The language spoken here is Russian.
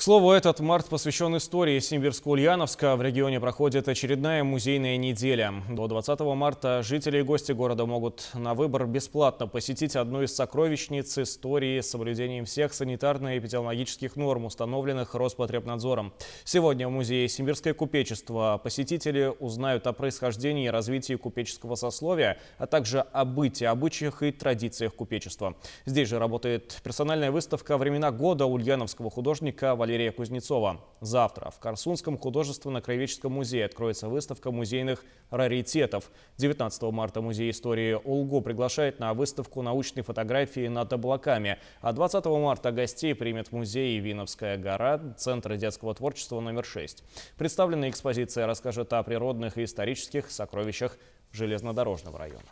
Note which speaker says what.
Speaker 1: К слову, этот март посвящен истории Симбирска-Ульяновска. В регионе проходит очередная музейная неделя. До 20 марта жители и гости города могут на выбор бесплатно посетить одну из сокровищниц истории с соблюдением всех санитарно-эпидемиологических норм, установленных Роспотребнадзором. Сегодня в музее Симбирское купечество посетители узнают о происхождении и развитии купеческого сословия, а также о быте, обычаях и традициях купечества. Здесь же работает персональная выставка «Времена года» ульяновского художника Валерия Валерия Кузнецова. Завтра в Корсунском художественно-краеведческом музее откроется выставка музейных раритетов. 19 марта Музей истории Олгу приглашает на выставку научной фотографии над облаками, а 20 марта гостей примет музей Виновская гора Центра детского творчества номер 6. Представленная экспозиция расскажет о природных и исторических сокровищах железнодорожного района.